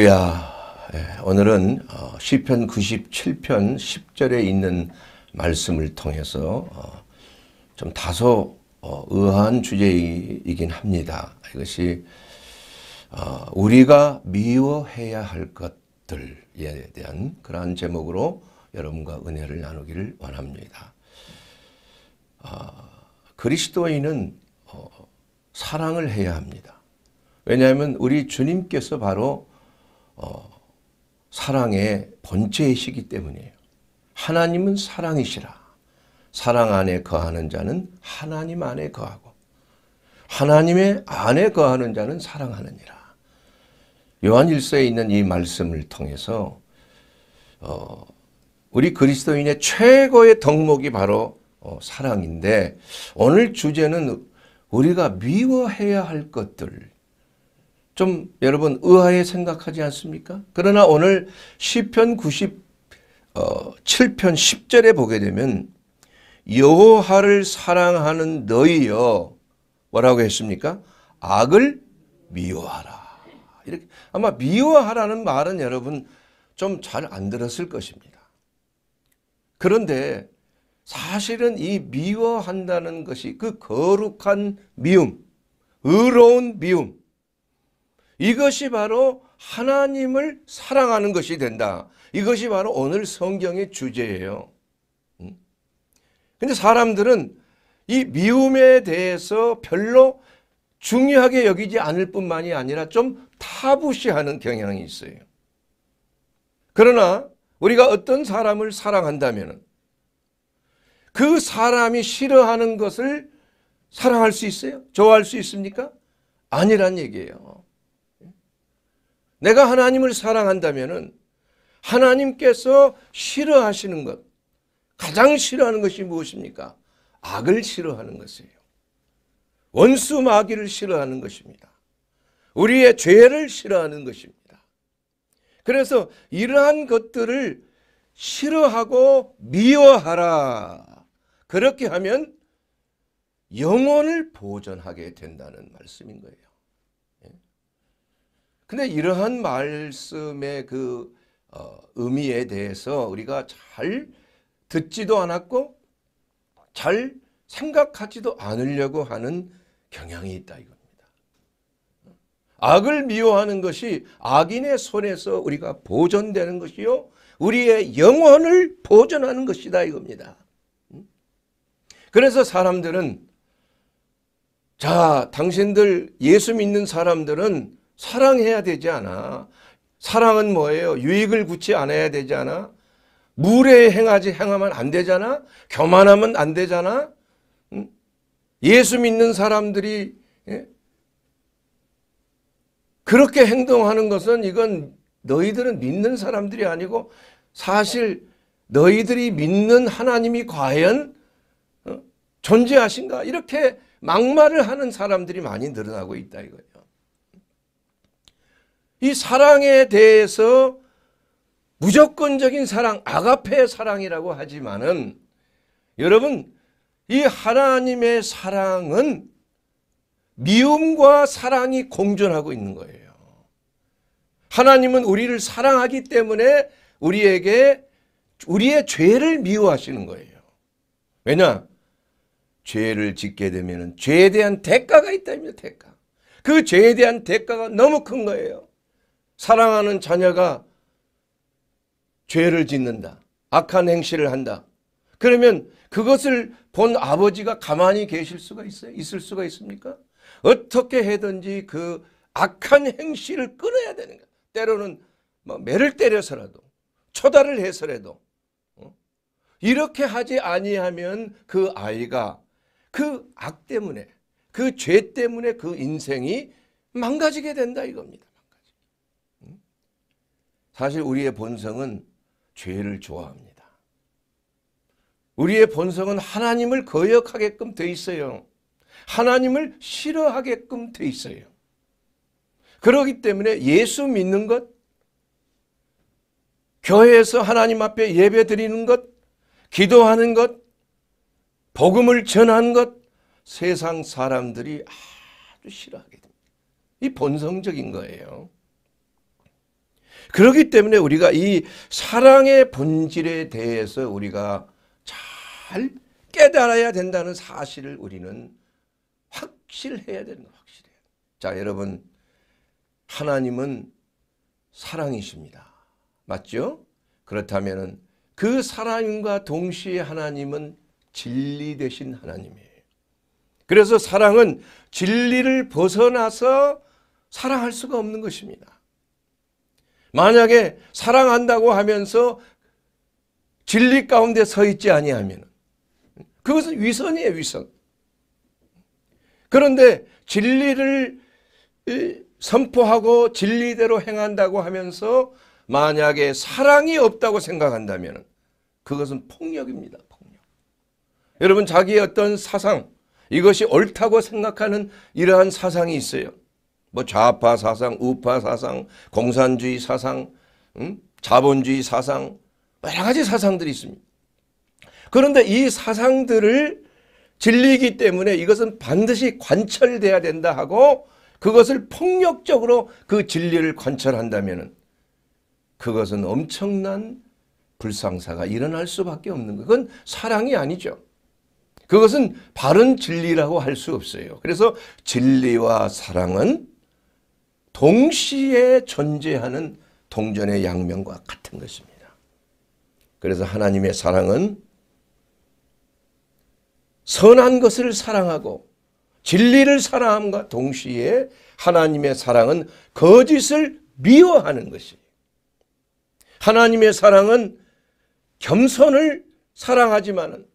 야 예, 오늘은 어, 시편 97편 10절에 있는 말씀을 통해서 어, 좀 다소 어, 의아한 주제이긴 합니다. 이것이 우리가 미워해야 할 것들에 대한 그러한 제목으로 여러분과 은혜를 나누기를 원합니다. 그리스도인은 사랑을 해야 합니다. 왜냐하면 우리 주님께서 바로 어, 사랑의 본체이시기 때문이에요. 하나님은 사랑이시라. 사랑 안에 거하는 자는 하나님 안에 거하고 하나님의 안에 거하는 자는 사랑하느니라. 요한일서에 있는 이 말씀을 통해서 어, 우리 그리스도인의 최고의 덕목이 바로 어, 사랑인데 오늘 주제는 우리가 미워해야 할 것들 좀 여러분 의아해 생각하지 않습니까? 그러나 오늘 시편 97편 어, 10절에 보게 되면 여호와를 사랑하는 너희여 뭐라고 했습니까? 악을 미워하라. 이렇게 아마 미워하라는 말은 여러분 좀 잘 안 들었을 것입니다. 그런데 사실은 이 미워한다는 것이 그 거룩한 미움, 의로운 미움, 이것이 바로 하나님을 사랑하는 것이 된다. 이것이 바로 오늘 성경의 주제예요. 근데 사람들은 이 미움에 대해서 별로 중요하게 여기지 않을 뿐만이 아니라 좀 타부시하는 경향이 있어요. 그러나 우리가 어떤 사람을 사랑한다면 그 사람이 싫어하는 것을 사랑할 수 있어요? 좋아할 수 있습니까? 아니란 얘기예요. 내가 하나님을 사랑한다면은 하나님께서 싫어하시는 것, 가장 싫어하는 것이 무엇입니까? 악을 싫어하는 것이에요. 원수 마귀를 싫어하는 것입니다. 우리의 죄를 싫어하는 것입니다. 그래서 이러한 것들을 싫어하고 미워하라. 그렇게 하면 영혼을 보존하게 된다는 말씀인 거예요. 근데 이러한 말씀의 그 어, 의미에 대해서 우리가 잘 듣지도 않았고 잘 생각하지도 않으려고 하는 경향이 있다 이겁니다. 악을 미워하는 것이 악인의 손에서 우리가 보존되는 것이요 우리의 영혼을 보존하는 것이다 이겁니다. 음? 그래서 사람들은 자 당신들 예수 믿는 사람들은 사랑해야 되지 않아. 사랑은 뭐예요? 유익을 굳이 않아야 되지 않아? 무례 행하지 행하면 안 되잖아? 교만하면 안 되잖아? 예수 믿는 사람들이 예? 그렇게 행동하는 것은 이건 너희들은 믿는 사람들이 아니고 사실 너희들이 믿는 하나님이 과연 어? 존재하신가 이렇게 막말을 하는 사람들이 많이 늘어나고 있다 이거예요. 이 사랑에 대해서 무조건적인 사랑, 아가페 사랑이라고 하지만은 여러분 이 하나님의 사랑은 미움과 사랑이 공존하고 있는 거예요. 하나님은 우리를 사랑하기 때문에 우리에게 우리의 죄를 미워하시는 거예요. 왜냐? 죄를 짓게 되면 죄에 대한 대가가 있다며 대가. 그 죄에 대한 대가가 너무 큰 거예요. 사랑하는 자녀가 죄를 짓는다. 악한 행실을 한다. 그러면 그것을 본 아버지가 가만히 계실 수가 있어요? 있을 수가 있습니까? 어떻게 해든지 그 악한 행실을 끊어야 되는 거야. 때로는 막 뭐 매를 때려서라도 초다를 해서라도 어? 이렇게 하지 아니하면 그 아이가 그 악 때문에 그 죄 때문에 그 인생이 망가지게 된다 이겁니다. 사실 우리의 본성은 죄를 좋아합니다. 우리의 본성은 하나님을 거역하게끔 돼 있어요. 하나님을 싫어하게끔 돼 있어요. 그러기 때문에 예수 믿는 것, 교회에서 하나님 앞에 예배 드리는 것, 기도하는 것, 복음을 전하는 것, 세상 사람들이 아주 싫어하게 됩니다. 이 본성적인 거예요. 그렇기 때문에 우리가 이 사랑의 본질에 대해서 우리가 잘 깨달아야 된다는 사실을 우리는 확실해야 되는 거예요. 확실해자 여러분 하나님은 사랑이십니다. 맞죠? 그렇다면 그 사랑과 동시에 하나님은 진리 대신 하나님이에요. 그래서 사랑은 진리를 벗어나서 사랑할 수가 없는 것입니다. 만약에 사랑한다고 하면서 진리 가운데 서 있지 아니하면 그것은 위선이에요 위선. 그런데 진리를 선포하고 진리대로 행한다고 하면서 만약에 사랑이 없다고 생각한다면 그것은 폭력입니다. 폭력. 여러분 자기의 어떤 사상 이것이 옳다고 생각하는 이러한 사상이 있어요. 뭐 좌파 사상, 우파 사상, 공산주의 사상, 음? 자본주의 사상 뭐 여러 가지 사상들이 있습니다. 그런데 이 사상들을 진리이기 때문에 이것은 반드시 관철돼야 된다 하고 그것을 폭력적으로 그 진리를 관철한다면 그것은 엄청난 불상사가 일어날 수밖에 없는 것. 그건 사랑이 아니죠. 그것은 바른 진리라고 할 수 없어요. 그래서 진리와 사랑은 동시에 존재하는 동전의 양면과 같은 것입니다. 그래서 하나님의 사랑은 선한 것을 사랑하고 진리를 사랑함과 동시에 하나님의 사랑은 거짓을 미워하는 것이 하나님의 사랑은 겸손을 사랑하지만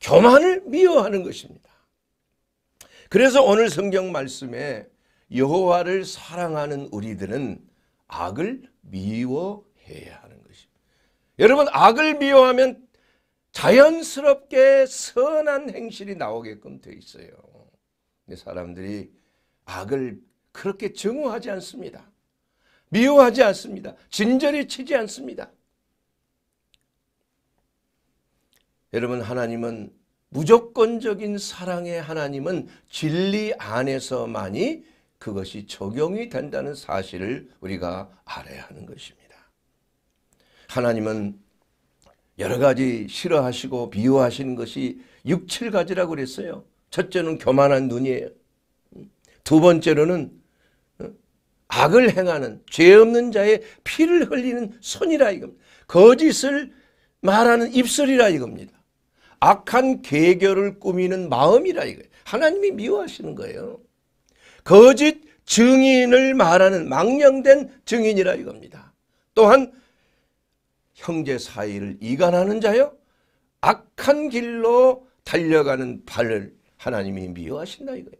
교만을 미워하는 것입니다. 그래서 오늘 성경 말씀에 여호와를 사랑하는 우리들은 악을 미워해야 하는 것입니다. 여러분 악을 미워하면 자연스럽게 선한 행실이 나오게끔 돼 있어요. 근데 사람들이 악을 그렇게 증오하지 않습니다. 미워하지 않습니다. 진절히 치지 않습니다. 여러분 하나님은 무조건적인 사랑의 하나님은 진리 안에서만이 그것이 적용이 된다는 사실을 우리가 알아야 하는 것입니다. 하나님은 여러 가지 싫어하시고 비호하시는 것이 6, 7가지라고 그랬어요. 첫째는 교만한 눈이에요. 두 번째로는 어, 악을 행하는 죄 없는 자의 피를 흘리는 손이라 이겁니다. 거짓을 말하는 입술이라 이겁니다. 악한 계교를 꾸미는 마음이라 이거예요. 하나님이 미워하시는 거예요. 거짓 증인을 말하는 망령된 증인이라 이겁니다. 또한 형제 사이를 이간하는 자요 악한 길로 달려가는 발을 하나님이 미워하신다 이거예요.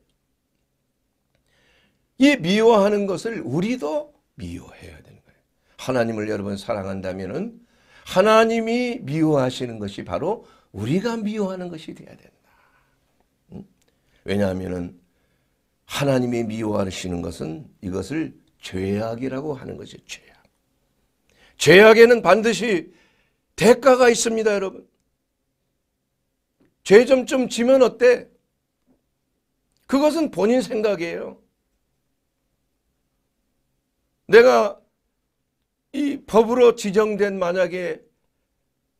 이 미워하는 것을 우리도 미워해야 되는 거예요. 하나님을 여러분 사랑한다면 하나님이 미워하시는 것이 바로 우리가 미워하는 것이 되야 된다. 응? 왜냐하면 하나님이 미워하시는 것은 이것을 죄악이라고 하는 것이죠. 죄악. 죄악에는 반드시 대가가 있습니다, 여러분. 죄좀좀 지면 어때? 그것은 본인 생각이에요. 내가 이 법으로 지정된 만약에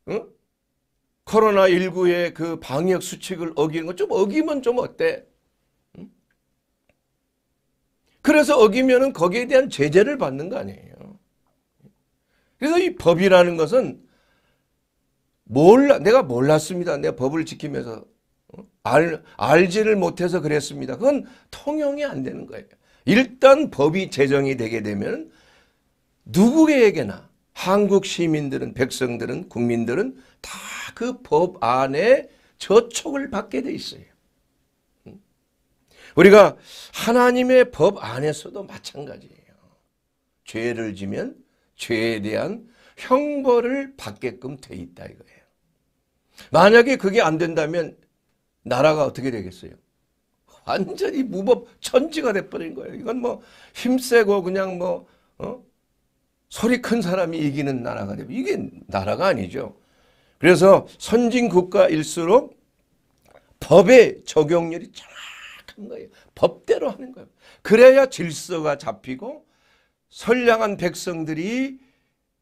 응? 코로나19의 그 방역 수칙을 어기는 것좀 어기면 좀 어때? 그래서 어기면은 거기에 대한 제재를 받는 거 아니에요. 그래서 이 법이라는 것은 몰라 내가 몰랐습니다. 내가 법을 지키면서 어? 알 알지를 못해서 그랬습니다. 그건 통용이 안 되는 거예요. 일단 법이 제정이 되게 되면 누구에게나 한국 시민들은 백성들은 국민들은 다 그 법 안에 저촉을 받게 돼 있어요. 우리가 하나님의 법 안에서도 마찬가지예요. 죄를 지면 죄에 대한 형벌을 받게끔 돼 있다 이거예요. 만약에 그게 안 된다면 나라가 어떻게 되겠어요? 완전히 무법 천지가 돼버린 거예요. 이건 뭐 힘세고 그냥 뭐 어? 소리 큰 사람이 이기는 나라가 되 이게 나라가 아니죠. 그래서 선진 국가일수록 법의 적용률이 참 하는 거예요. 법대로 하는 거예요. 그래야 질서가 잡히고 선량한 백성들이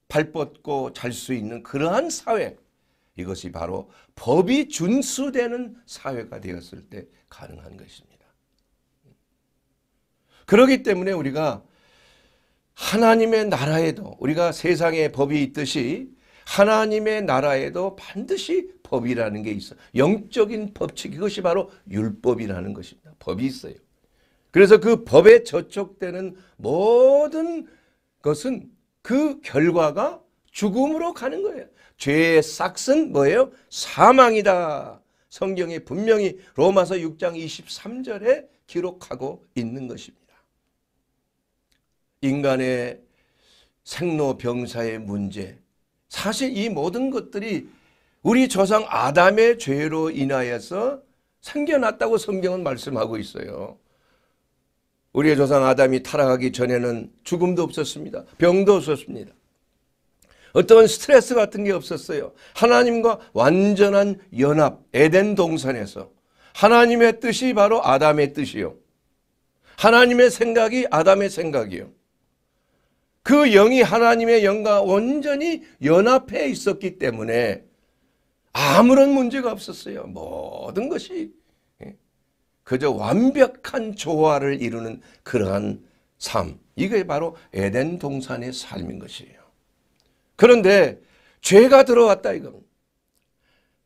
발뻗고 잘 수 있는 그러한 사회 이것이 바로 법이 준수되는 사회가 되었을 때 가능한 것입니다. 그렇기 때문에 우리가 하나님의 나라에도 우리가 세상에 법이 있듯이 하나님의 나라에도 반드시 법이라는 게 있어. 영적인 법칙 이것이 바로 율법이라는 것입니다. 법이 있어요. 그래서 그 법에 저촉되는 모든 것은 그 결과가 죽음으로 가는 거예요. 죄의 싹은 뭐예요? 사망이다. 성경이 분명히 로마서 6장 23절에 기록하고 있는 것입니다. 인간의 생로병사의 문제 사실 이 모든 것들이 우리 조상 아담의 죄로 인하여서 생겨났다고 성경은 말씀하고 있어요. 우리의 조상 아담이 타락하기 전에는 죽음도 없었습니다. 병도 없었습니다. 어떤 스트레스 같은 게 없었어요. 하나님과 완전한 연합, 에덴 동산에서 하나님의 뜻이 바로 아담의 뜻이요. 하나님의 생각이 아담의 생각이요. 그 영이 하나님의 영과 온전히 연합해 있었기 때문에 아무런 문제가 없었어요. 모든 것이 예. 그저 완벽한 조화를 이루는 그러한 삶. 이게 바로 에덴 동산의 삶인 것이에요. 그런데 죄가 들어왔다 이건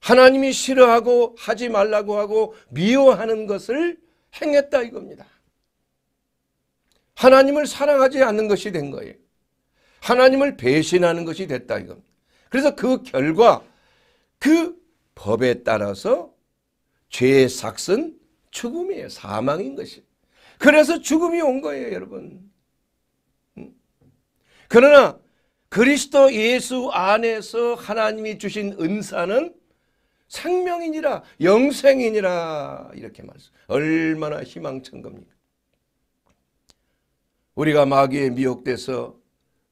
하나님이 싫어하고 하지 말라고 하고 미워하는 것을 행했다 이겁니다. 하나님을 사랑하지 않는 것이 된 거예요. 하나님을 배신하는 것이 됐다 이겁니다. 그래서 그 결과 그 법에 따라서 죄의 삭은 죽음이에요. 사망인 것이. 그래서 죽음이 온 거예요, 여러분. 그러나 그리스도 예수 안에서 하나님이 주신 은사는 생명이니라 영생이니라 이렇게 말씀. 얼마나 희망찬 겁니까? 우리가 마귀에 미혹돼서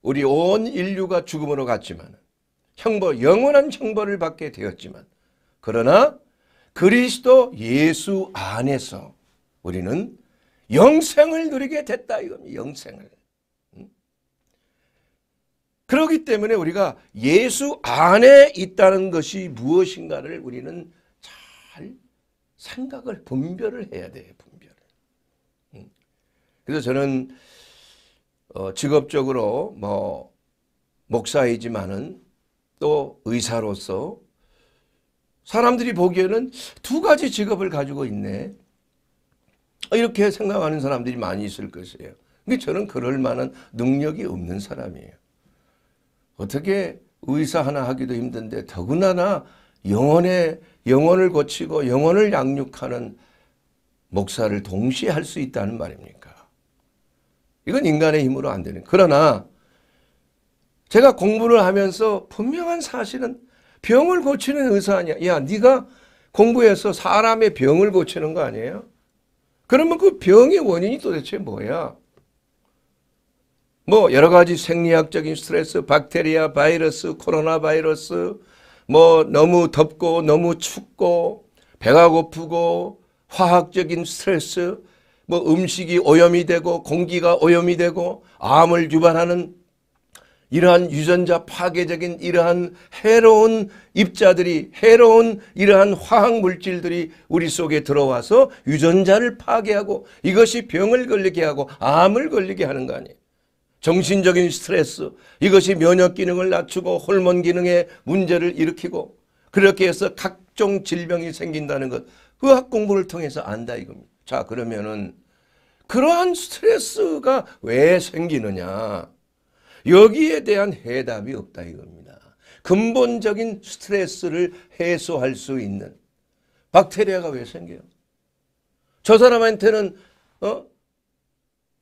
우리 온 인류가 죽음으로 갔지만 형벌 영원한 형벌을 받게 되었지만 그러나 그리스도 예수 안에서 우리는 영생을 누리게 됐다 이겁니다. 영생을. 그렇기 때문에 우리가 예수 안에 있다는 것이 무엇인가를 우리는 잘 생각을 분별을 해야 돼요. 분별을. 그래서 저는 어, 직업적으로 뭐 목사이지만은 또 의사로서 사람들이 보기에는 두 가지 직업을 가지고 있네. 이렇게 생각하는 사람들이 많이 있을 것이에요. 근데 저는 그럴 만한 능력이 없는 사람이에요. 어떻게 의사 하나 하기도 힘든데 더구나 영혼의 영혼을 고치고 영혼을 양육하는 목사를 동시에 할 수 있다는 말입니다 이건 인간의 힘으로 안 되는. 그러나 제가 공부를 하면서 분명한 사실은 병을 고치는 의사 아니야. 야, 네가 공부해서 사람의 병을 고치는 거 아니에요? 그러면 그 병의 원인이 도대체 뭐야? 뭐 여러 가지 생리학적인 스트레스, 박테리아, 바이러스, 코로나 바이러스, 뭐 너무 덥고 너무 춥고 배가 고프고 화학적인 스트레스, 뭐 음식이 오염이 되고 공기가 오염이 되고 암을 유발하는 이러한 유전자 파괴적인 이러한 해로운 입자들이 해로운 이러한 화학물질들이 우리 속에 들어와서 유전자를 파괴하고 이것이 병을 걸리게 하고 암을 걸리게 하는 거 아니에요. 정신적인 스트레스 이것이 면역 기능을 낮추고 호르몬 기능에 문제를 일으키고 그렇게 해서 각종 질병이 생긴다는 것 의학 그 공부를 통해서 안다 이겁니다. 자 그러면은 그러한 스트레스가 왜 생기느냐 여기에 대한 해답이 없다 이겁니다. 근본적인 스트레스를 해소할 수 있는 박테리아가 왜 생겨요? 저 사람한테는 어?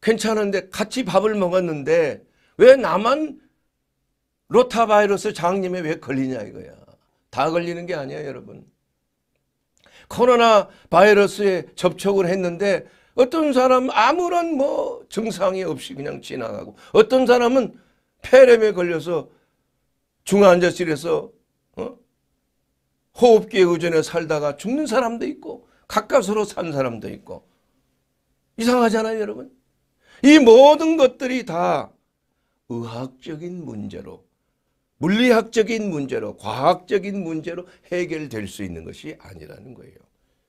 괜찮은데 같이 밥을 먹었는데 왜 나만 로타바이러스 장님에 왜 걸리냐 이거야. 다 걸리는 게 아니야 여러분. 코로나 바이러스에 접촉을 했는데 어떤 사람 은 아무런 뭐 증상이 없이 그냥 지나가고 어떤 사람은 폐렴에 걸려서 중환자실에서 어? 호흡기 의존해 살다가 죽는 사람도 있고 가까스로 산 사람도 있고 이상하잖아요 여러분. 이 모든 것들이 다 의학적인 문제로 물리학적인 문제로 과학적인 문제로 해결될 수 있는 것이 아니라는 거예요.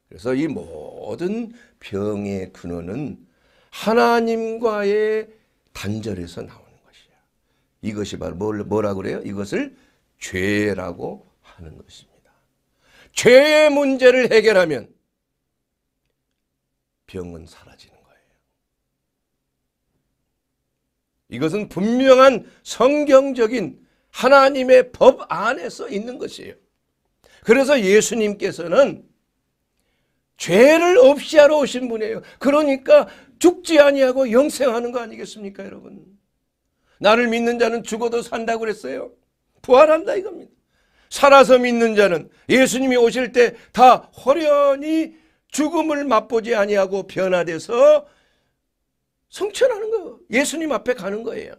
그래서 이 모든 병의 근원은 하나님과의 단절에서 나오는 것이야. 이것이 바로 뭘, 뭐라 그래요? 이것을 죄라고 하는 것입니다. 죄의 문제를 해결하면 병은 사라지는 거예요. 이것은 분명한 성경적인 하나님의 법 안에서 있는 것이에요. 그래서 예수님께서는 죄를 없이 하러 오신 분이에요. 그러니까 죽지 아니하고 영생하는 거 아니겠습니까 여러분. 나를 믿는 자는 죽어도 산다고 그랬어요. 부활한다 이겁니다. 살아서 믿는 자는 예수님이 오실 때 다 허련히 죽음을 맛보지 아니하고 변화돼서 성천하는 거 예수님 앞에 가는 거예요.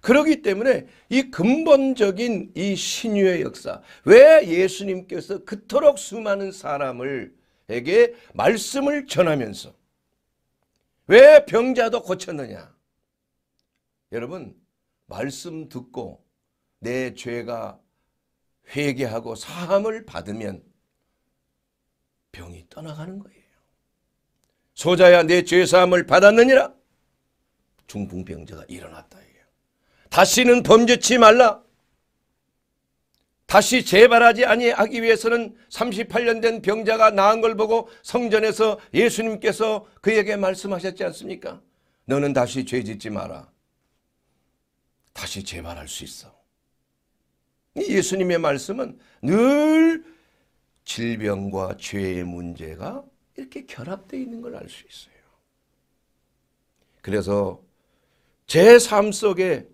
그러기 때문에 이 근본적인 이 신유의 역사 왜 예수님께서 그토록 수많은 사람을 에게 말씀을 전하면서 왜 병자도 고쳤느냐 여러분 말씀 듣고 내 죄가 회개하고 사함을 받으면 병이 떠나가는 거예요 소자야 내 죄사함을 받았느니라 중풍병자가 일어났다 다시는 범죄치 말라. 다시 재발하지 아니하기 위해서는 38년 된 병자가 나은 걸 보고 성전에서 예수님께서 그에게 말씀하셨지 않습니까? 너는 다시 죄 짓지 마라. 다시 재발할 수 있어. 예수님의 말씀은 늘 질병과 죄의 문제가 이렇게 결합되어 있는 걸 알 수 있어요. 그래서 제 삶 속에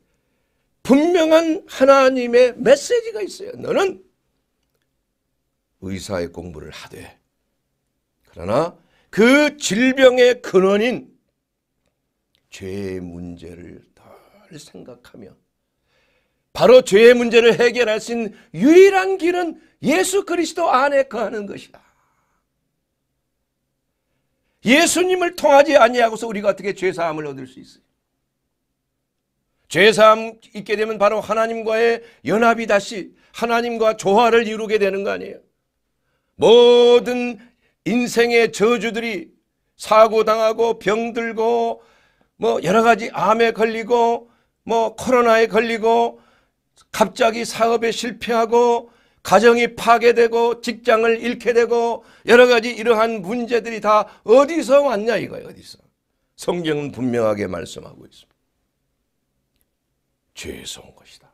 분명한 하나님의 메시지가 있어요. 너는 의사의 공부를 하되 그러나 그 질병의 근원인 죄의 문제를 덜 생각하며 바로 죄의 문제를 해결할 수 있는 유일한 길은 예수 그리스도 안에 거하는 것이다. 예수님을 통하지 아니하고서 우리가 어떻게 죄사함을 얻을 수 있어요? 죄사함 있게 되면 바로 하나님과의 연합이 다시 하나님과 조화를 이루게 되는 거 아니에요. 모든 인생의 저주들이 사고당하고 병들고 뭐 여러 가지 암에 걸리고 뭐 코로나에 걸리고 갑자기 사업에 실패하고 가정이 파괴되고 직장을 잃게 되고 여러 가지 이러한 문제들이 다 어디서 왔냐 이거예요. 어디서. 성경은 분명하게 말씀하고 있습니다. 죄에서 온 것이다.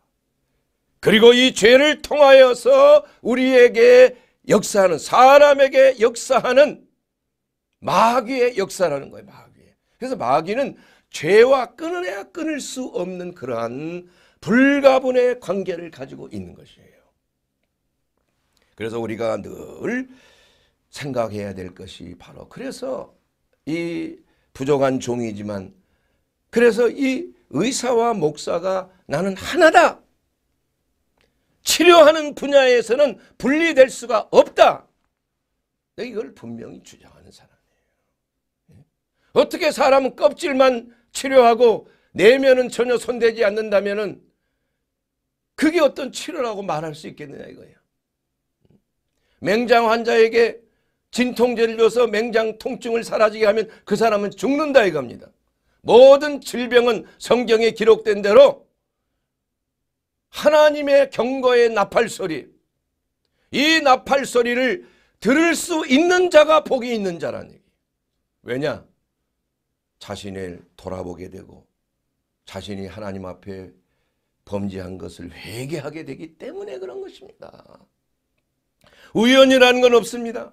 그리고 이 죄를 통하여서 우리에게 역사하는 사람에게 역사하는 마귀의 역사라는 거예요. 마귀의. 그래서 마귀는 죄와 끊어내야 끊을 수 없는 그러한 불가분의 관계를 가지고 있는 것이에요. 그래서 우리가 늘 생각해야 될 것이 바로 그래서 이 부족한 종이지만 그래서 이 의사와 목사가 나는 하나다. 치료하는 분야에서는 분리될 수가 없다. 이걸 분명히 주장하는 사람이에요. 예? 어떻게 사람은 껍질만 치료하고 내면은 전혀 손대지 않는다면 그게 어떤 치료라고 말할 수 있겠느냐 이거예요. 맹장 환자에게 진통제를 줘서 맹장 통증을 사라지게 하면 그 사람은 죽는다 이겁니다. 모든 질병은 성경에 기록된 대로 하나님의 경거의 나팔 소리 이 나팔 소리를 들을 수 있는 자가 복이 있는 자라는 얘기. 왜냐? 자신을 돌아보게 되고 자신이 하나님 앞에 범죄한 것을 회개하게 되기 때문에 그런 것입니다. 우연이라는 건 없습니다.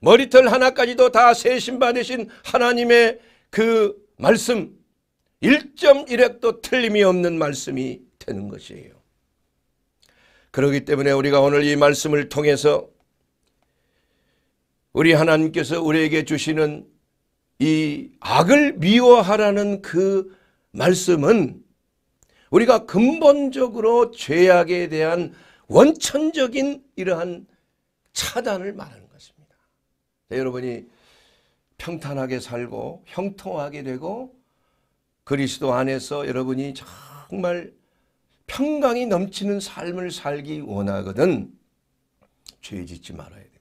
머리털 하나까지도 다 세신 받으신 하나님의 그 말씀 1.1핵도 틀림이 없는 말씀이 되는 것이에요. 그러기 때문에 우리가 오늘 이 말씀을 통해서 우리 하나님께서 우리에게 주시는 이 악을 미워하라는 그 말씀은 우리가 근본적으로 죄악에 대한 원천적인 이러한 차단을 말하는 것입니다. 여러분이 평탄하게 살고 형통하게 되고 그리스도 안에서 여러분이 정말 평강이 넘치는 삶을 살기 원하거든 죄 짓지 말아야 됩니다.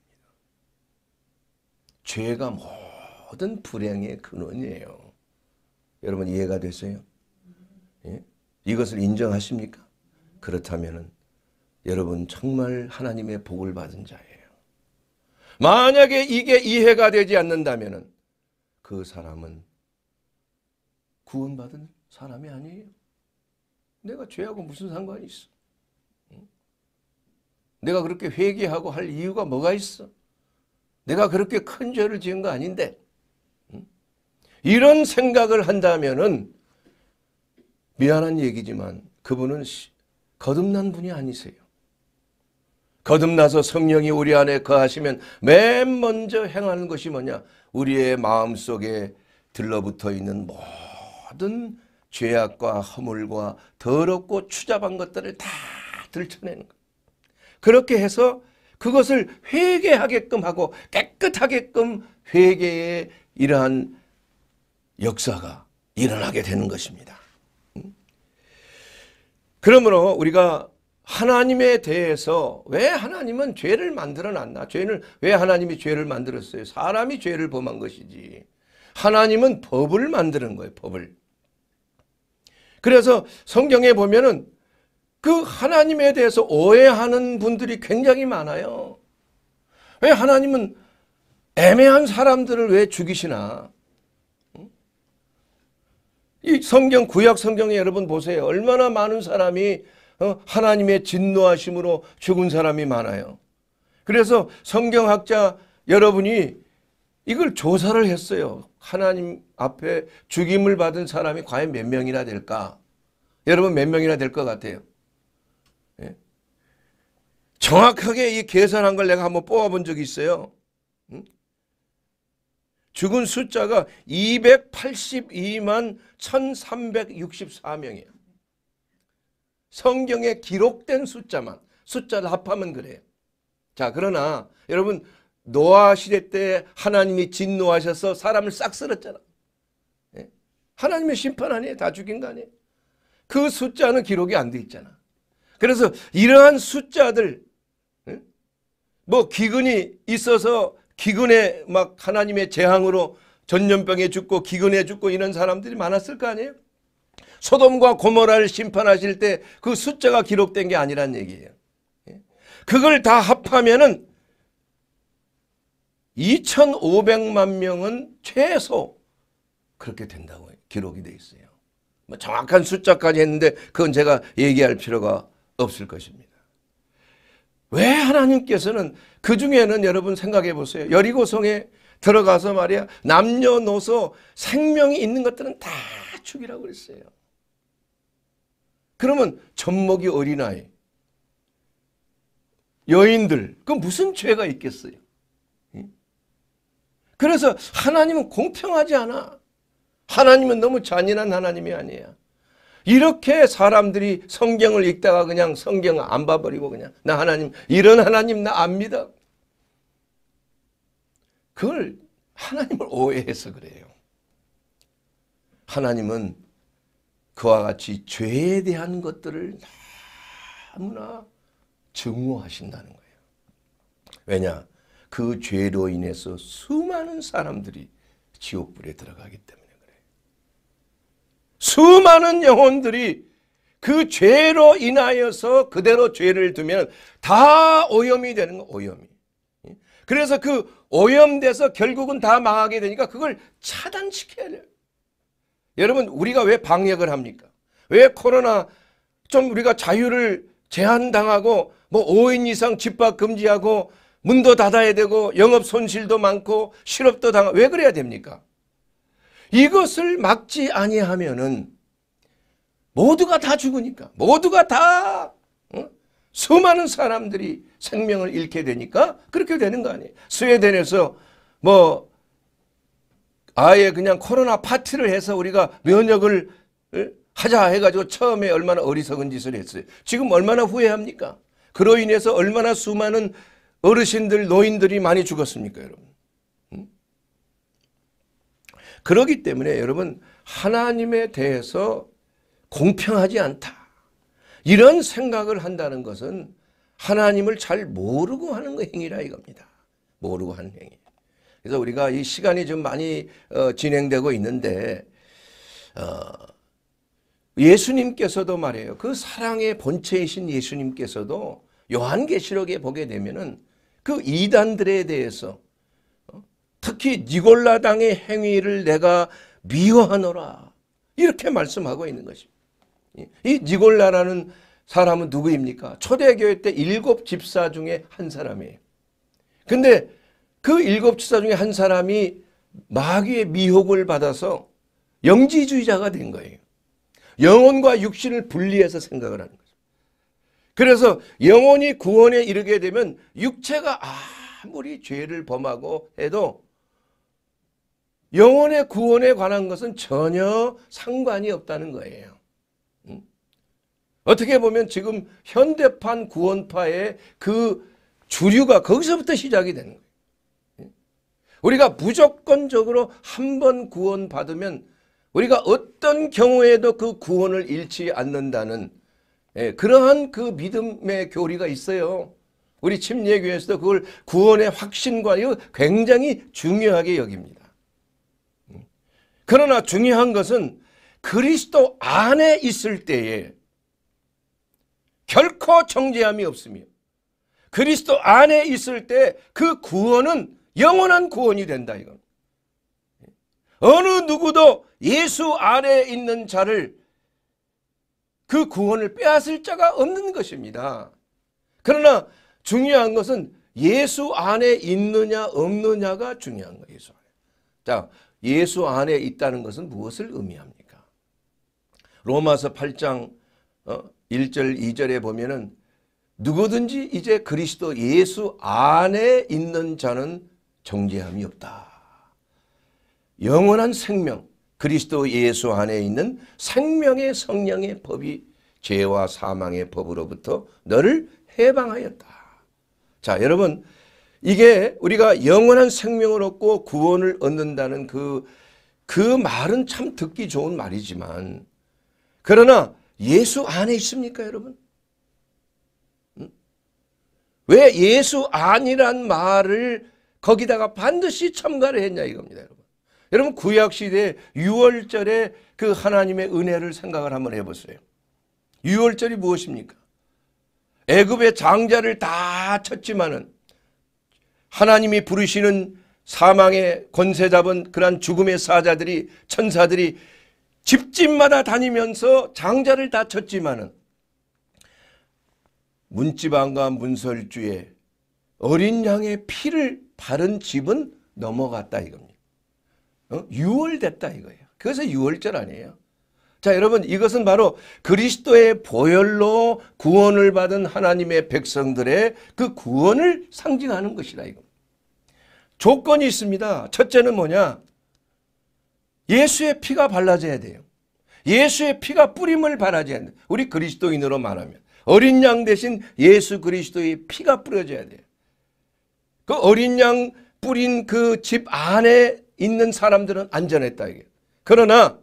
죄가 모든 불행의 근원이에요. 여러분 이해가 되세요? 예? 이것을 인정하십니까? 그렇다면 여러분 정말 하나님의 복을 받은 자예요. 만약에 이게 이해가 되지 않는다면 그 사람은 구원받은 사람이 아니에요. 내가 죄하고 무슨 상관이 있어? 내가 그렇게 회개하고 할 이유가 뭐가 있어? 내가 그렇게 큰 죄를 지은 거 아닌데 이런 생각을 한다면 미안한 얘기지만 그분은 거듭난 분이 아니세요. 거듭나서 성령이 우리 안에 거하시면 맨 먼저 행하는 것이 뭐냐? 우리의 마음속에 들러붙어 있는 모든 죄악과 허물과 더럽고 추잡한 것들을 다 들춰내는 것. 그렇게 해서 그것을 회개하게끔 하고 깨끗하게끔 회개의 이러한 역사가 일어나게 되는 것입니다. 음. 그러므로 우리가 하나님에 대해서 왜 하나님은 죄를 만들어 놨나? 죄는 왜 하나님이 죄를 만들었어요? 사람이 죄를 범한 것이지. 하나님은 법을 만드는 거예요. 법을. 그래서 성경에 보면은 그 하나님에 대해서 오해하는 분들이 굉장히 많아요. 왜 하나님은 애매한 사람들을 왜 죽이시나? 이 성경 구약 성경에 여러분 보세요. 얼마나 많은 사람이 어? 하나님의 진노하심으로 죽은 사람이 많아요. 그래서 성경학자 여러분이 이걸 조사를 했어요. 하나님 앞에 죽임을 받은 사람이 과연 몇 명이나 될까? 여러분 몇 명이나 될 것 같아요? 예? 정확하게 이 계산한 걸 내가 한번 뽑아본 적이 있어요. 죽은 숫자가 282만 1364명이에요. 성경에 기록된 숫자만 숫자를 합하면 그래요. 자 그러나 여러분 노아 시대 때 하나님이 진노하셔서 사람을 싹 쓸었잖아. 예? 하나님의 심판 아니에요. 다 죽인 거 아니에요. 그 숫자는 기록이 안 돼 있잖아. 그래서 이러한 숫자들 예? 뭐 기근이 있어서 기근에 막 하나님의 재앙으로 전염병에 죽고 기근에 죽고 이런 사람들이 많았을 거 아니에요. 소돔과 고모라를 심판하실 때 그 숫자가 기록된 게 아니란 얘기예요. 예? 그걸 다 합하면은 2,500만 명은 최소 그렇게 된다고 기록이 돼 있어요. 뭐 정확한 숫자까지 했는데 그건 제가 얘기할 필요가 없을 것입니다. 왜 하나님께서는 그 중에는 여러분 생각해 보세요. 여리고성에 들어가서 말이야 남녀노소 생명이 있는 것들은 다 죽이라고 그랬어요. 그러면 젖먹이 어린아이, 여인들 그 무슨 죄가 있겠어요? 그래서 하나님은 공평하지 않아. 하나님은 너무 잔인한 하나님이 아니야. 이렇게 사람들이 성경을 읽다가 그냥 성경 을안 봐버리고 그냥 나 하나님 이런 하나님 나 안 믿어. 그걸 하나님을 오해해서 그래요. 하나님은 그와 같이 죄에 대한 것들을 너무나 증오하신다는 거예요. 왜냐? 그 죄로 인해서 수많은 사람들이 지옥불에 들어가기 때문에 그래요. 수많은 영혼들이 그 죄로 인하여서 그대로 죄를 두면 다 오염이 되는 거 오염이. 그래서 그 오염돼서 결국은 다 망하게 되니까 그걸 차단시켜야 돼요. 여러분 우리가 왜 방역을 합니까? 왜 코로나 좀 우리가 자유를 제한당하고 뭐 5인 이상 집합 금지하고 문도 닫아야 되고 영업 손실도 많고 실업도 당하 왜 그래야 됩니까? 이것을 막지 아니하면은 모두가 다 죽으니까 모두가 다 어? 수많은 사람들이 생명을 잃게 되니까 그렇게 되는 거 아니에요. 스웨덴에서 뭐 아예 그냥 코로나 파티를 해서 우리가 면역을 하자 해가지고 처음에 얼마나 어리석은 짓을 했어요. 지금 얼마나 후회합니까? 그로 인해서 얼마나 수많은 어르신들, 노인들이 많이 죽었습니까, 여러분? 그러기 때문에 여러분 하나님에 대해서 공평하지 않다. 이런 생각을 한다는 것은 하나님을 잘 모르고 하는 행위라 이겁니다. 모르고 하는 행위. 그래서 우리가 이 시간이 좀 많이 어, 진행되고 있는데 어, 예수님께서도 말이에요. 그 사랑의 본체이신 예수님께서도 요한계시록에 보게 되면은 그 이단들에 대해서 어? 특히 니골라당의 행위를 내가 미워하노라 이렇게 말씀하고 있는 것입니다. 이 니골라라는 사람은 누구입니까? 초대교회 때 일곱 집사 중에 한 사람이에요. 근데 그 일곱 추사 중에 한 사람이 마귀의 미혹을 받아서 영지주의자가 된 거예요. 영혼과 육신을 분리해서 생각을 하는 거죠. 그래서 영혼이 구원에 이르게 되면 육체가 아무리 죄를 범하고 해도 영혼의 구원에 관한 것은 전혀 상관이 없다는 거예요. 음? 어떻게 보면 지금 현대판 구원파의 그 주류가 거기서부터 시작이 되는 거예요. 우리가 무조건적으로 한 번 구원받으면 우리가 어떤 경우에도 그 구원을 잃지 않는다는 예, 그러한 그 믿음의 교리가 있어요. 우리 침례교에서도 그걸 구원의 확신과 이 굉장히 중요하게 여깁니다. 그러나 중요한 것은 그리스도 안에 있을 때에 결코 정죄함이 없으며 그리스도 안에 있을 때 그 구원은 영원한 구원이 된다 이건. 어느 누구도 예수 아래에 있는 자를 그 구원을 빼앗을 자가 없는 것입니다. 그러나 중요한 것은 예수 안에 있느냐 없느냐가 중요한 거예요. 예수 안에. 자, 예수 안에 있다는 것은 무엇을 의미합니까? 로마서 8장 1절 어, 2절에 보면은 누구든지 이제 그리스도 예수 안에 있는 자는 정죄함이 없다. 영원한 생명 그리스도 예수 안에 있는 생명의 성령의 법이 죄와 사망의 법으로부터 너를 해방하였다. 자 여러분 이게 우리가 영원한 생명을 얻고 구원을 얻는다는 그그 그 말은 참 듣기 좋은 말이지만 그러나 예수 안에 있습니까 여러분? 왜 예수 아니란 말을 거기다가 반드시 참가를 했냐 이겁니다 여러분. 여러분 구약시대 6월절에 그 하나님의 은혜를 생각을 한번 해보세요. 6월절이 무엇입니까? 애굽의 장자를 다 쳤지만은 하나님이 부르시는 사망의 권세 잡은 그런 죽음의 사자들이 천사들이 집집마다 다니면서 장자를 다 쳤지만은 문지방과 문설주에 어린 양의 피를 다른 집은 넘어갔다 이겁니다. 어? 유월됐다 이거예요. 그래서 유월절 아니에요. 자 여러분 이것은 바로 그리스도의 보혈로 구원을 받은 하나님의 백성들의 그 구원을 상징하는 것이라 이겁 조건이 있습니다. 첫째는 뭐냐? 예수의 피가 발라져야 돼요. 예수의 피가 뿌림을 바라져야 돼요. 우리 그리스도인으로 말하면. 어린 양 대신 예수 그리스도의 피가 뿌려져야 돼요. 그 어린 양 뿌린 그 집 안에 있는 사람들은 안전했다 이게. 그러나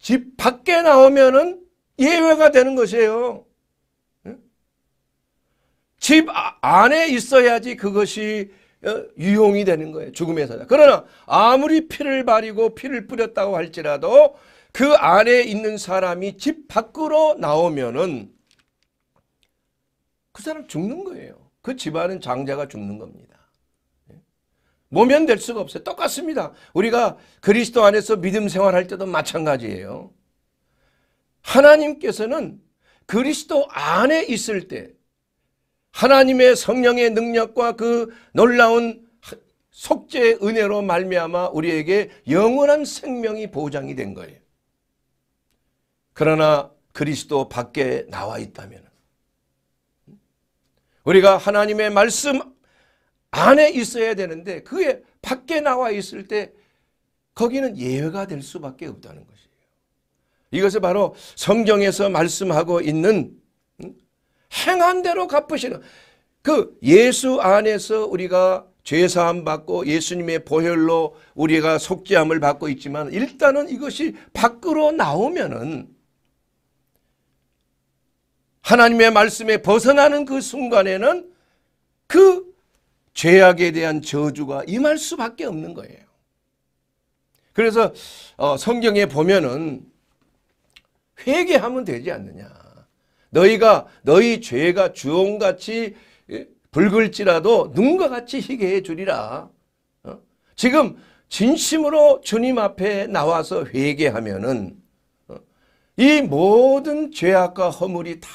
집 밖에 나오면은 예외가 되는 것이에요. 예? 집 아, 안에 있어야지 그것이 어, 유용이 되는 거예요. 죽음의 사 그러나 아무리 피를 바리고 피를 뿌렸다고 할지라도 그 안에 있는 사람이 집 밖으로 나오면은 그 사람 죽는 거예요. 그 집안은 장자가 죽는 겁니다. 예? 모면될 수가 없어요. 똑같습니다. 우리가 그리스도 안에서 믿음 생활할 때도 마찬가지예요. 하나님께서는 그리스도 안에 있을 때 하나님의 성령의 능력과 그 놀라운 속죄의 은혜로 말미암아 우리에게 영원한 생명이 보장이 된 거예요. 그러나 그리스도 밖에 나와 있다면 우리가 하나님의 말씀 안에 있어야 되는데 그게 밖에 나와 있을 때 거기는 예외가 될 수밖에 없다는 것이에요. 이것이 바로 성경에서 말씀하고 있는 행한대로 갚으시는 그 예수 안에서 우리가 죄사함 받고 예수님의 보혈로 우리가 속죄함을 받고 있지만 일단은 이것이 밖으로 나오면은 하나님의 말씀에 벗어나는 그 순간에는 그 죄악에 대한 저주가 임할 수밖에 없는 거예요. 그래서 어, 성경에 보면은 회개하면 되지 않느냐. 너희가 너희 죄가 주홍같이 예, 붉을지라도 눈과 같이 희게 해 주리라. 어? 지금 진심으로 주님 앞에 나와서 회개하면은 어, 이 모든 죄악과 허물이 다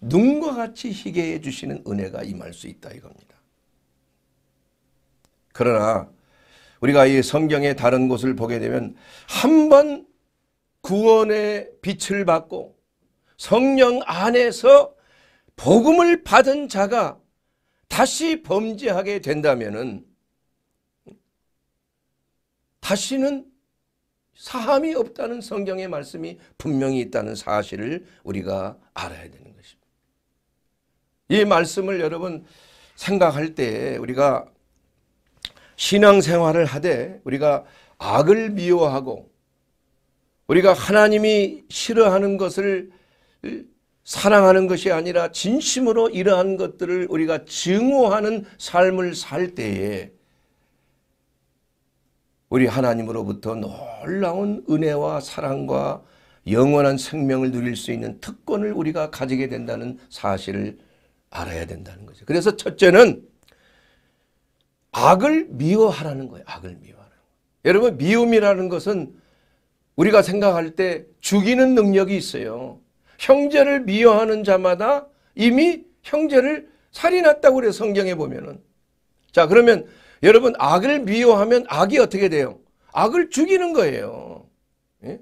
눈과 같이 희게 해주시는 은혜가 임할 수 있다 이겁니다. 그러나 우리가 이 성경의 다른 곳을 보게 되면 한 번 구원의 빛을 받고 성령 안에서 복음을 받은 자가 다시 범죄하게 된다면은 다시는 사함이 없다는 성경의 말씀이 분명히 있다는 사실을 우리가 알아야 됩니다. 이 말씀을 여러분 생각할 때 우리가 신앙생활을 하되 우리가 악을 미워하고 우리가 하나님이 싫어하는 것을 사랑하는 것이 아니라 진심으로 이러한 것들을 우리가 증오하는 삶을 살 때에 우리 하나님으로부터 놀라운 은혜와 사랑과 영원한 생명을 누릴 수 있는 특권을 우리가 가지게 된다는 사실을 알아야 된다는 거죠. 그래서 첫째는 악을 미워하라는 거예요. 악을 미워하는 거예요. 여러분 미움이라는 것은 우리가 생각할 때 죽이는 능력이 있어요. 형제를 미워하는 자마다 이미 형제를 살인했다고 그래 요 성경에 보면은. 자 그러면 여러분 악을 미워하면 악이 어떻게 돼요? 악을 죽이는 거예요. 예?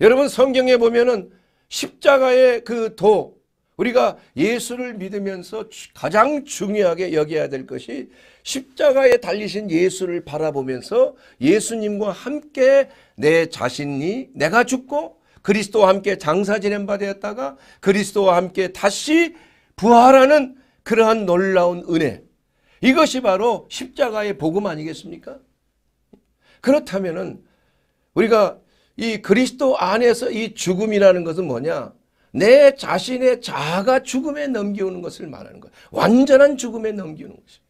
여러분 성경에 보면은 십자가의 그 도, 우리가 예수를 믿으면서 가장 중요하게 여겨야 될 것이 십자가에 달리신 예수를 바라보면서 예수님과 함께 내 자신이 내가 죽고 그리스도와 함께 장사 지낸 바 되었다가 그리스도와 함께 다시 부활하는 그러한 놀라운 은혜 이것이 바로 십자가의 복음 아니겠습니까? 그렇다면 우리가 이 그리스도 안에서 이 죽음이라는 것은 뭐냐? 내 자신의 자아가 죽음에 넘겨오는 것을 말하는 거예요. 완전한 죽음에 넘기는 것입니다.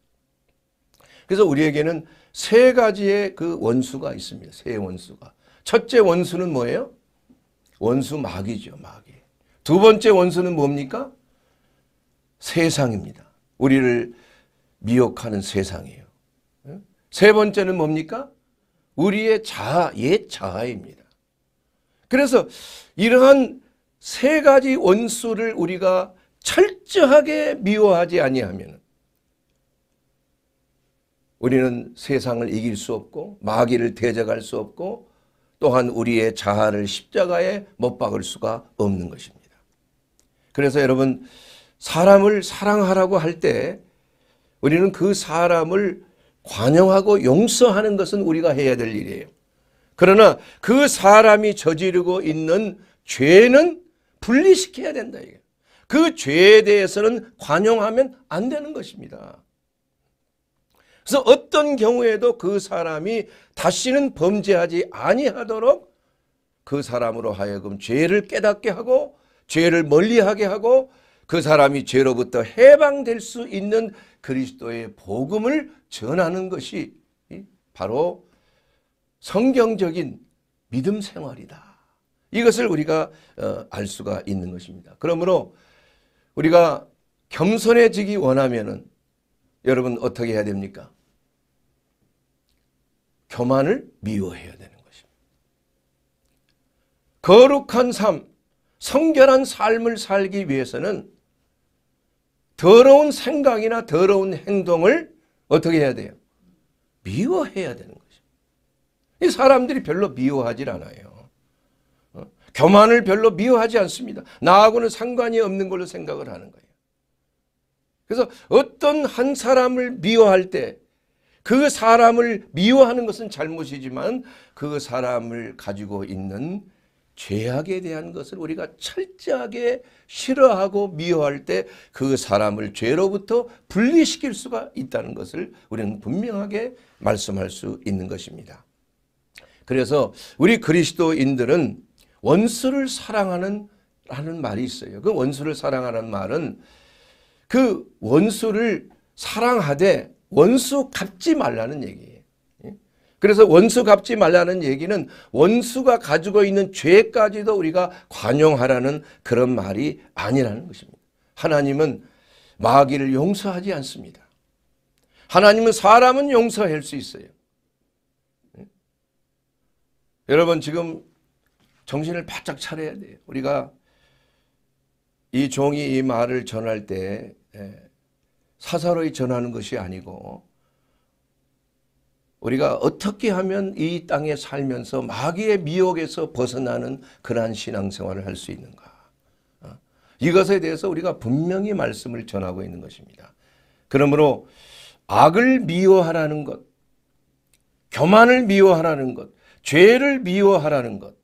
그래서 우리에게는 세 가지의 그 원수가 있습니다. 세 원수가. 첫째 원수는 뭐예요? 원수 마귀죠. 마귀. 두 번째 원수는 뭡니까? 세상입니다. 우리를 미혹하는 세상이에요. 세 번째는 뭡니까? 우리의 자아, 옛 자아입니다. 그래서 이러한 세 가지 원수를 우리가 철저하게 미워하지 아니하면 우리는 세상을 이길 수 없고 마귀를 대적할 수 없고 또한 우리의 자아를 십자가에 못 박을 수가 없는 것입니다. 그래서 여러분 사람을 사랑하라고 할 때 우리는 그 사람을 관용하고 용서하는 것은 우리가 해야 될 일이에요. 그러나 그 사람이 저지르고 있는 죄는 분리시켜야 된다. 그 죄에 대해서는 관용하면 안 되는 것입니다. 그래서 어떤 경우에도 그 사람이 다시는 범죄하지 아니하도록 그 사람으로 하여금 죄를 깨닫게 하고 죄를 멀리하게 하고 그 사람이 죄로부터 해방될 수 있는 그리스도의 복음을 전하는 것이 바로 성경적인 믿음 생활이다. 이것을 우리가 어, 알 수가 있는 것입니다. 그러므로 우리가 겸손해지기 원하면은 여러분 어떻게 해야 됩니까? 교만을 미워해야 되는 것입니다. 거룩한 삶, 성결한 삶을 살기 위해서는 더러운 생각이나 더러운 행동을 어떻게 해야 돼요? 미워해야 되는 것입니다. 이 사람들이 별로 미워하지 않아요. 교만을 별로 미워하지 않습니다. 나하고는 상관이 없는 걸로 생각을 하는 거예요. 그래서 어떤 한 사람을 미워할 때 그 사람을 미워하는 것은 잘못이지만 그 사람을 가지고 있는 죄악에 대한 것을 우리가 철저하게 싫어하고 미워할 때 그 사람을 죄로부터 분리시킬 수가 있다는 것을 우리는 분명하게 말씀할 수 있는 것입니다. 그래서 우리 그리스도인들은 원수를 사랑하는 하는 말이 있어요. 그 원수를 사랑하는 말은 그 원수를 사랑하되 원수 갚지 말라는 얘기예요. 예? 그래서 원수 갚지 말라는 얘기는 원수가 가지고 있는 죄까지도 우리가 관용하라는 그런 말이 아니라는 것입니다. 하나님은 마귀를 용서하지 않습니다. 하나님은 사람은 용서할 수 있어요. 예? 여러분 지금 정신을 바짝 차려야 돼요. 우리가 이 종이 이 말을 전할 때 예, 사사로이 전하는 것이 아니고 우리가 어떻게 하면 이 땅에 살면서 마귀의 미혹에서 벗어나는 그러한 신앙생활을 할 수 있는가. 어? 이것에 대해서 우리가 분명히 말씀을 전하고 있는 것입니다. 그러므로 악을 미워하라는 것, 교만을 미워하라는 것, 죄를 미워하라는 것,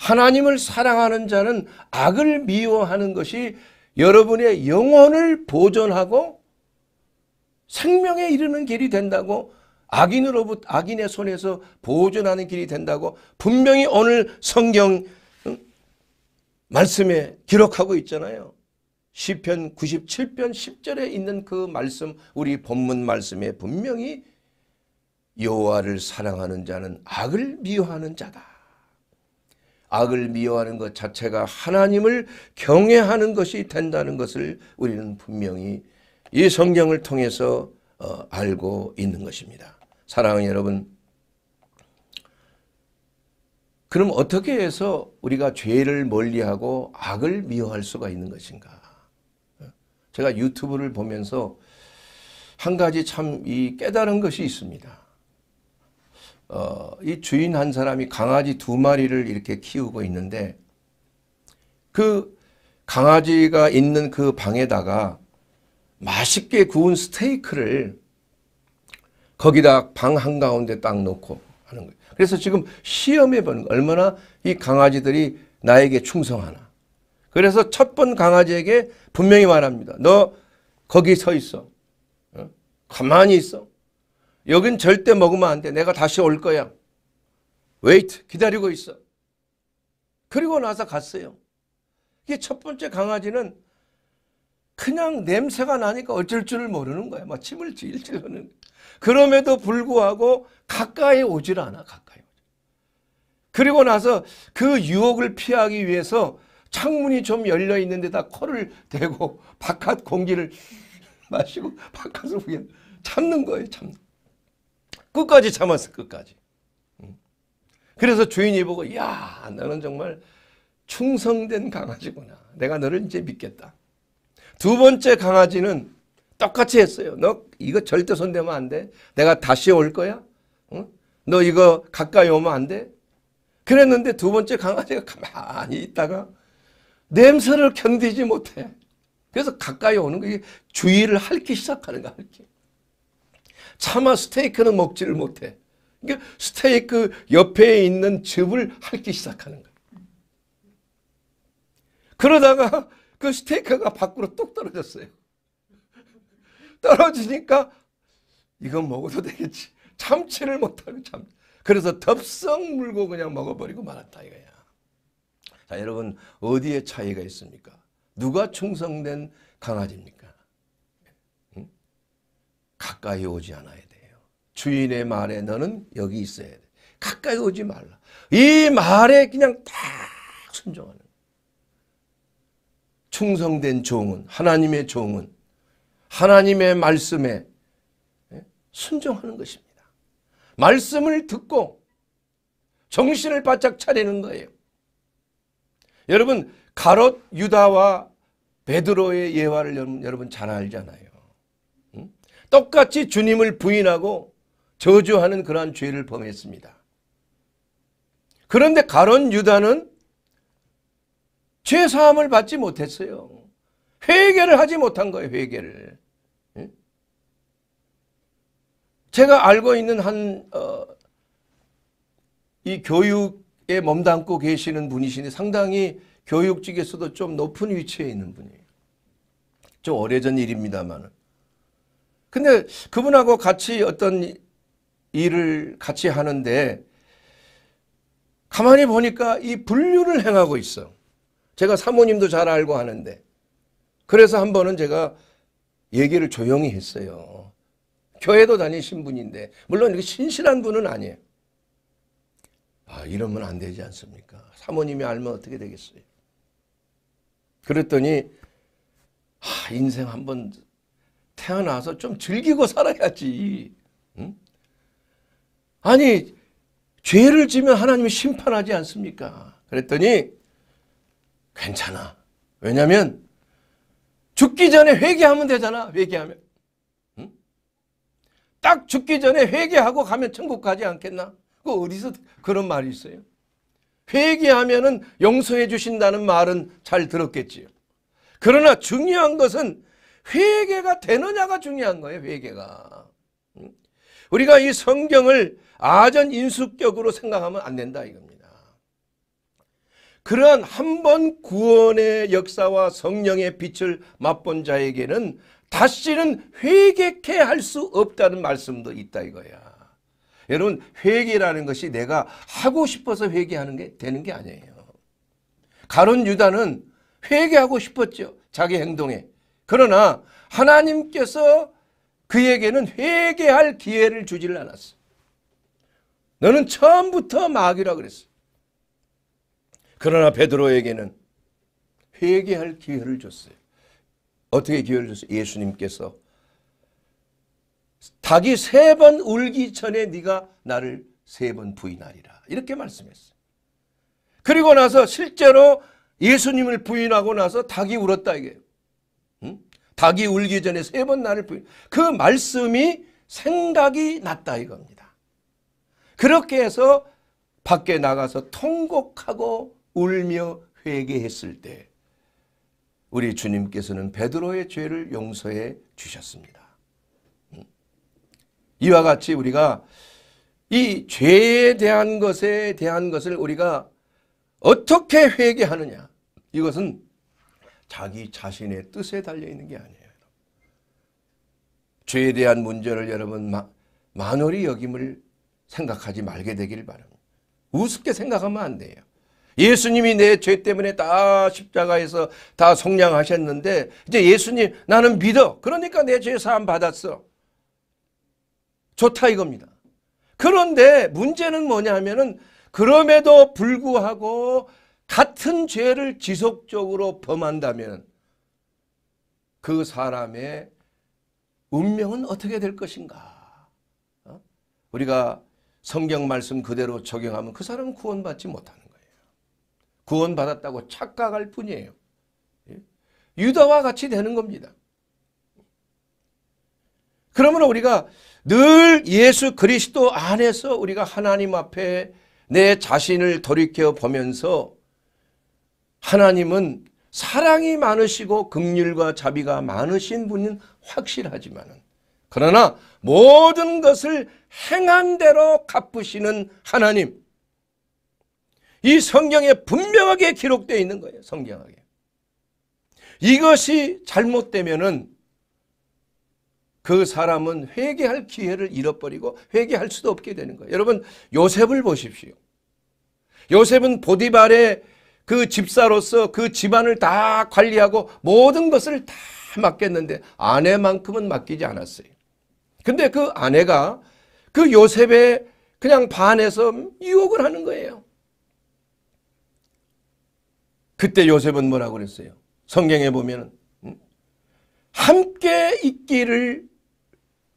하나님을 사랑하는 자는 악을 미워하는 것이 여러분의 영혼을 보존하고 생명에 이르는 길이 된다고 악인으로부터 악인의 손에서 보존하는 길이 된다고 분명히 오늘 성경 말씀에 기록하고 있잖아요. 시편 97편 10절에 있는 그 말씀 우리 본문 말씀에 분명히 여호와를 사랑하는 자는 악을 미워하는 자다. 악을 미워하는 것 자체가 하나님을 경외하는 것이 된다는 것을 우리는 분명히 이 성경을 통해서 어, 알고 있는 것입니다. 사랑하는 여러분, 그럼 어떻게 해서 우리가 죄를 멀리하고 악을 미워할 수가 있는 것인가? 제가 유튜브를 보면서 한 가지 참 이 깨달은 것이 있습니다. 어, 이 주인 한 사람이 강아지 두 마리를 이렇게 키우고 있는데 그 강아지가 있는 그 방에다가 맛있게 구운 스테이크를 거기다 방 한가운데 딱 놓고 하는 거예요. 그래서 지금 시험해 보는 거예요. 얼마나 이 강아지들이 나에게 충성하나. 그래서 첫 번 강아지에게 분명히 말합니다. 너 거기 서 있어. 어? 가만히 있어. 여긴 절대 먹으면 안 돼. 내가 다시 올 거야. 웨이트 기다리고 있어. 그리고 나서 갔어요. 이게 첫 번째 강아지는 그냥 냄새가 나니까 어쩔 줄을 모르는 거야. 막 침을 질질 흘는 그럼에도 불구하고 가까이 오질 않아. 가까이 그리고 나서 그 유혹을 피하기 위해서 창문이 좀 열려 있는 데다 코를 대고 바깥 공기를 마시고 바깥으로 참는 거예요. 참는 끝까지 참았어 끝까지. 그래서 주인이 보고 야 너는 정말 충성된 강아지구나. 내가 너를 이제 믿겠다. 두 번째 강아지는 똑같이 했어요. 너 이거 절대 손대면 안 돼. 내가 다시 올 거야. 응? 너 이거 가까이 오면 안 돼. 그랬는데 두 번째 강아지가 가만히 있다가 냄새를 견디지 못해. 그래서 가까이 오는 게 주의를 핥기 시작하는 거야. 핥기. 차마 스테이크는 먹지를 못해. 그러니까 스테이크 옆에 있는 즙을 핥기 시작하는 거예요 그러다가 그 스테이크가 밖으로 뚝 떨어졌어요. 떨어지니까 이건 먹어도 되겠지. 참치를 못하고 참. 그래서 덥석 물고 그냥 먹어버리고 말았다 이거야. 자 여러분 어디에 차이가 있습니까? 누가 충성된 강아지입니까? 가까이 오지 않아야 돼요. 주인의 말에 너는 여기 있어야 돼. 가까이 오지 말라. 이 말에 그냥 딱 순종하는 충성된 종은 하나님의 종은 하나님의 말씀에 예? 순종하는 것입니다. 말씀을 듣고 정신을 바짝 차리는 거예요. 여러분 가롯 유다와 베드로의 예화를 여러분 잘 알잖아요. 똑같이 주님을 부인하고 저주하는 그러한 죄를 범했습니다. 그런데 가론 유다는 죄 사함을 받지 못했어요. 회개를 하지 못한 거예요. 회개를. 제가 알고 있는 한이 어, 교육에 몸담고 계시는 분이신데 상당히 교육직에서도 좀 높은 위치에 있는 분이에요. 좀 오래전 일입니다만 근데 그분하고 같이 어떤 일을 같이 하는데 가만히 보니까 이 분류를 행하고 있어. 제가 사모님도 잘 알고 하는데. 그래서 한 번은 제가 얘기를 조용히 했어요. 교회도 다니신 분인데 물론 이렇게 신실한 분은 아니에요. 아, 이러면 안 되지 않습니까? 사모님이 알면 어떻게 되겠어요? 그랬더니 아, 인생 한번 태어나서 좀 즐기고 살아야지. 응? 아니 죄를 지면 하나님이 심판하지 않습니까? 그랬더니 괜찮아. 왜냐면 죽기 전에 회개하면 되잖아. 회개하면. 응? 딱 죽기 전에 회개하고 가면 천국 가지 않겠나? 그 어디서 그런 말이 있어요? 회개하면은 용서해 주신다는 말은 잘 들었겠지요. 그러나 중요한 것은 회개가 되느냐가 중요한 거예요. 회개가. 우리가 이 성경을 아전 인수격으로 생각하면 안 된다 이겁니다. 그러한 한 번 구원의 역사와 성령의 빛을 맛본 자에게는 다시는 회개케 할 수 없다는 말씀도 있다 이거야. 여러분 회개라는 것이 내가 하고 싶어서 회개하는 게 되는 게 아니에요. 가론 유다는 회개하고 싶었죠. 자기 행동에. 그러나 하나님께서 그에게는 회개할 기회를 주지를 않았어. 너는 처음부터 마귀라 그랬어. 그러나 베드로에게는 회개할 기회를 줬어요. 어떻게 기회를 줬어요? 예수님께서 닭이 세 번 울기 전에 네가 나를 세 번 부인하리라. 이렇게 말씀했어요. 그리고 나서 실제로 예수님을 부인하고 나서 닭이 울었다 이게 닭이 울기 전에 세 번 나를 부인. 그 말씀이 생각이 났다 이겁니다. 그렇게 해서 밖에 나가서 통곡하고 울며 회개했을 때 우리 주님께서는 베드로의 죄를 용서해 주셨습니다. 음. 이와 같이 우리가 이 죄에 대한 것에 대한 것을 우리가 어떻게 회개하느냐 이것은 자기 자신의 뜻에 달려있는 게 아니에요. 죄에 대한 문제를 여러분 마, 만월이 여김을 생각하지 말게 되길 바랍니다. 우습게 생각하면 안 돼요. 예수님이 내 죄 때문에 다 십자가에서 다 속량하셨는데 이제 예수님 나는 믿어. 그러니까 내 죄 사함 받았어. 좋다 이겁니다. 그런데 문제는 뭐냐 하면은 그럼에도 불구하고 같은 죄를 지속적으로 범한다면 그 사람의 운명은 어떻게 될 것인가? 어? 우리가 성경 말씀 그대로 적용하면 그 사람은 구원받지 못하는 거예요. 구원받았다고 착각할 뿐이에요. 예? 유다와 같이 되는 겁니다. 그러므로 우리가 늘 예수 그리스도 안에서 우리가 하나님 앞에 내 자신을 돌이켜 보면서 하나님은 사랑이 많으시고 긍휼과 자비가 많으신 분은 확실하지만 그러나 모든 것을 행한 대로 갚으시는 하나님 이 성경에 분명하게 기록되어 있는 거예요. 성경하게. 이것이 잘못되면은 그 사람은 회개할 기회를 잃어버리고 회개할 수도 없게 되는 거예요. 여러분 요셉을 보십시오. 요셉은 보디발의 그 집사로서 그 집안을 다 관리하고 모든 것을 다 맡겼는데 아내만큼은 맡기지 않았어요. 근데 그 아내가 그 요셉의 그냥 반에서 유혹을 하는 거예요. 그때 요셉은 뭐라고 그랬어요? 성경에 보면 함께 있기를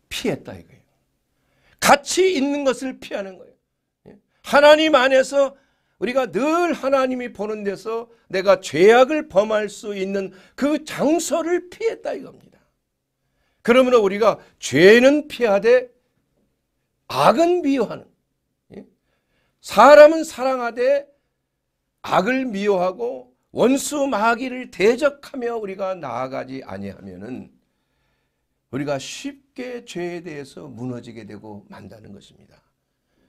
피했다 이거예요. 같이 있는 것을 피하는 거예요. 예? 하나님 안에서 우리가 늘 하나님이 보는 데서 내가 죄악을 범할 수 있는 그 장소를 피했다 이겁니다. 그러므로 우리가 죄는 피하되 악은 미워하는 예? 사람은 사랑하되 악을 미워하고 원수 마귀를 대적하며 우리가 나아가지 아니하면 우리가 쉽게 죄에 대해서 무너지게 되고 만다는 것입니다.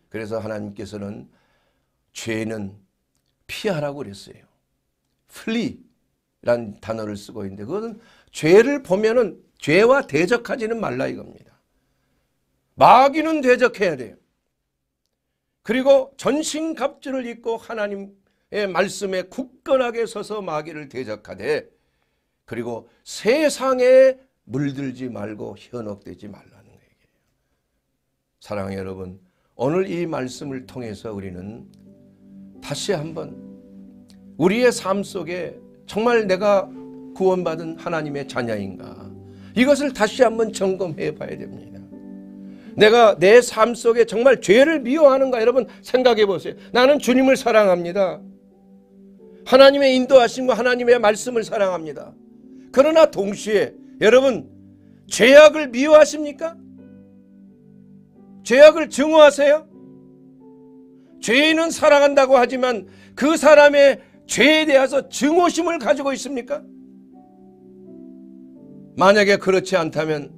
그래서 하나님께서는 죄는 피하라고 그랬어요. 플리란 단어를 쓰고 있는데 그것은 죄를 보면은 죄와 대적하지는 말라 이겁니다. 마귀는 대적해야 돼요. 그리고 전신갑주를 입고 하나님의 말씀에 굳건하게 서서 마귀를 대적하되 그리고 세상에 물들지 말고 현혹되지 말라는 얘기예요. 사랑해 여러분 오늘 이 말씀을 통해서 우리는 다시 한번 우리의 삶 속에 정말 내가 구원받은 하나님의 자녀인가 이것을 다시 한번 점검해 봐야 됩니다. 내가 내 삶 속에 정말 죄를 미워하는가 여러분 생각해 보세요. 나는 주님을 사랑합니다. 하나님의 인도하심과 하나님의 말씀을 사랑합니다. 그러나 동시에 여러분 죄악을 미워하십니까? 죄악을 증오하세요? 죄인은 살아간다고 하지만 그 사람의 죄에 대해서 증오심을 가지고 있습니까? 만약에 그렇지 않다면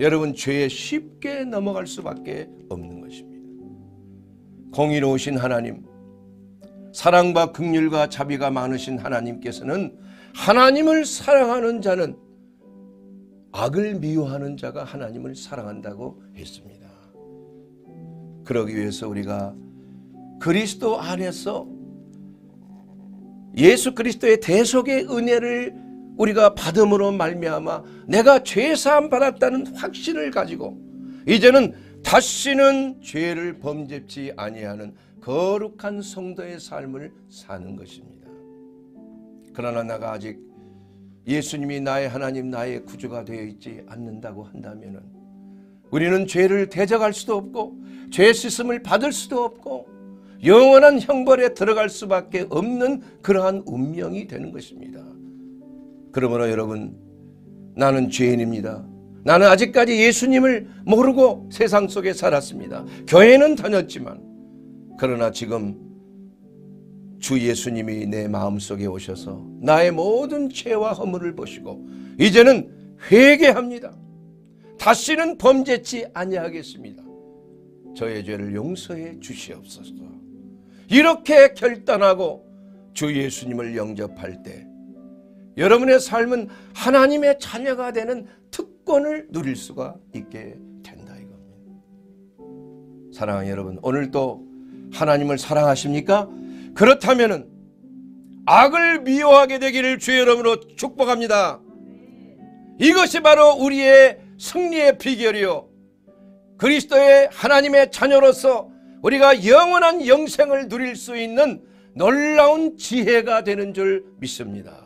여러분 죄에 쉽게 넘어갈 수밖에 없는 것입니다. 공의로우신 하나님, 사랑과 긍휼과 자비가 많으신 하나님께서는 하나님을 사랑하는 자는 악을 미워하는 자가 하나님을 사랑한다고 했습니다. 그러기 위해서 우리가 그리스도 안에서 예수 그리스도의 대속의 은혜를 우리가 받음으로 말미암아 내가 죄 사함 받았다는 확신을 가지고 이제는 다시는 죄를 범죄치 아니하는 거룩한 성도의 삶을 사는 것입니다. 그러나 내가 아직 예수님이 나의 하나님 나의 구주가 되어 있지 않는다고 한다면 우리는 죄를 대적할 수도 없고 죄 씻음을 받을 수도 없고 영원한 형벌에 들어갈 수밖에 없는 그러한 운명이 되는 것입니다. 그러므로 여러분 나는 죄인입니다. 나는 아직까지 예수님을 모르고 세상 속에 살았습니다. 교회는 다녔지만 그러나 지금 주 예수님이 내 마음속에 오셔서 나의 모든 죄와 허물을 보시고 이제는 회개합니다. 다시는 범죄치 아니하겠습니다. 저의 죄를 용서해 주시옵소서. 이렇게 결단하고 주 예수님을 영접할 때 여러분의 삶은 하나님의 자녀가 되는 특권을 누릴 수가 있게 된다 이겁니다. 사랑하는 여러분 오늘도 하나님을 사랑하십니까? 그렇다면 악을 미워하게 되기를 주의 여러분으로 축복합니다. 이것이 바로 우리의 승리의 비결이요. 그리스도의 하나님의 자녀로서 우리가 영원한 영생을 누릴 수 있는 놀라운 지혜가 되는 줄 믿습니다.